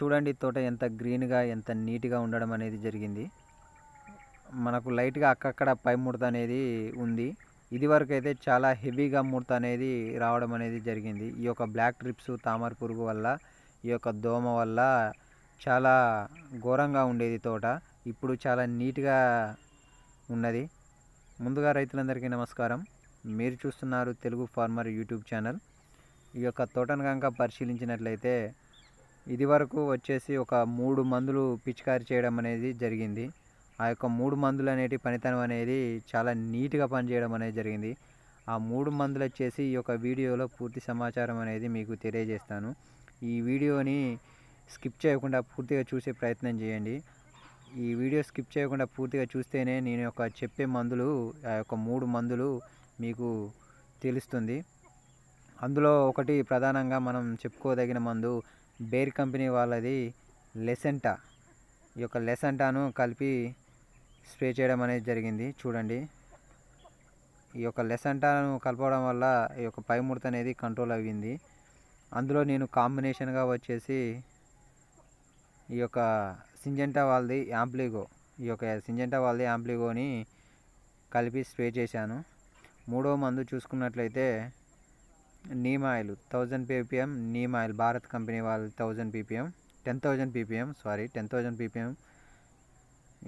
చూడండి తోట ఎంత గ్రీన్గా ఎంత నీట్గా ఉండడం అనేది జరిగింది మనకు లైట్గా అక్కడ పై ముడత అనేది ఉంది వరకు అయితే చాలా హెవీగా ముడత అనేది రావడం అనేది జరిగింది ఈ యొక్క బ్లాక్ ట్రిప్స్ తామర పురుగు వల్ల ఈ యొక్క దోమ వల్ల చాలా ఘోరంగా ఉండేది తోట ఇప్పుడు చాలా నీట్గా ఉన్నది ముందుగా రైతులందరికీ నమస్కారం మీరు చూస్తున్నారు తెలుగు ఫార్మర్ యూట్యూబ్ ఛానల్ ఈ యొక్క తోటను కనుక పరిశీలించినట్లయితే ఇది వరకు వచ్చేసి ఒక మూడు మందులు పిచికారి చేయడం అనేది జరిగింది ఆ యొక్క మూడు మందులు అనేటి పనితనం అనేది చాలా నీట్గా పనిచేయడం అనేది జరిగింది ఆ మూడు మందులు వచ్చేసి ఈ యొక్క వీడియోలో పూర్తి సమాచారం అనేది మీకు తెలియజేస్తాను ఈ వీడియోని స్కిప్ చేయకుండా పూర్తిగా చూసే ప్రయత్నం చేయండి ఈ వీడియో స్కిప్ చేయకుండా పూర్తిగా చూస్తేనే నేను యొక్క చెప్పే మందులు ఆ యొక్క మూడు మందులు మీకు తెలుస్తుంది అందులో ఒకటి ప్రధానంగా మనం చెప్పుకోదగిన మందు బేర్ కంపెనీ వాళ్ళది లెసెంటా ఈ యొక్క లెసెంటాను కలిపి స్ప్రే చేయడం అనేది జరిగింది చూడండి ఈ యొక్క లెసెంటాను కలపడం వల్ల ఈ యొక్క ముడత అనేది కంట్రోల్ అయ్యింది అందులో నేను కాంబినేషన్గా వచ్చేసి ఈ యొక్క సింజెంటా వాళ్ళది యాంప్లిగో ఈ యొక్క సింజెంటా వాళ్ళది యాంప్లీగోని కలిపి స్ప్రే చేశాను మూడో మందు చూసుకున్నట్లయితే neem oil thousand PPM neem oil Bharat company వాళ్ళు thousand PPM ten thousand PPM sorry ten thousand PPM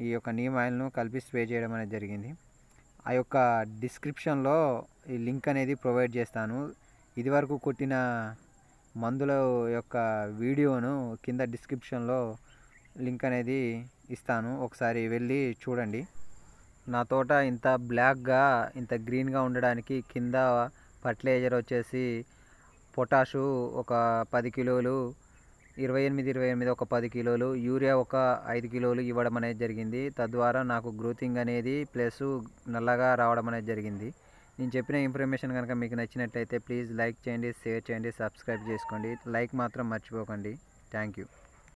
ఈ యొక్క నీమ్ ఆయిల్ను కలిపి స్ప్రే చేయడం అనేది జరిగింది ఆ యొక్క డిస్క్రిప్షన్లో ఈ లింక్ అనేది ప్రొవైడ్ చేస్తాను ఇదివరకు కొట్టిన మందుల యొక్క వీడియోను కింద డిస్క్రిప్షన్లో లింక్ అనేది ఇస్తాను ఒకసారి వెళ్ళి చూడండి నా తోట ఇంత బ్లాక్గా ఇంత గ్రీన్గా ఉండడానికి కింద ఫర్టిలైజర్ వచ్చేసి పొటాషు ఒక పది కిలోలు ఇరవై ఎనిమిది ఇరవై ఎనిమిది ఒక పది కిలోలు యూరియా ఒక ఐదు కిలోలు ఇవ్వడం అనేది జరిగింది తద్వారా నాకు గ్రోతింగ్ అనేది ప్లస్ నల్లగా రావడం అనేది జరిగింది నేను చెప్పిన ఇన్ఫర్మేషన్ కనుక మీకు నచ్చినట్లయితే ప్లీజ్ లైక్ చేయండి షేర్ చేయండి సబ్స్క్రైబ్ చేసుకోండి లైక్ మాత్రం మర్చిపోకండి థ్యాంక్ యూ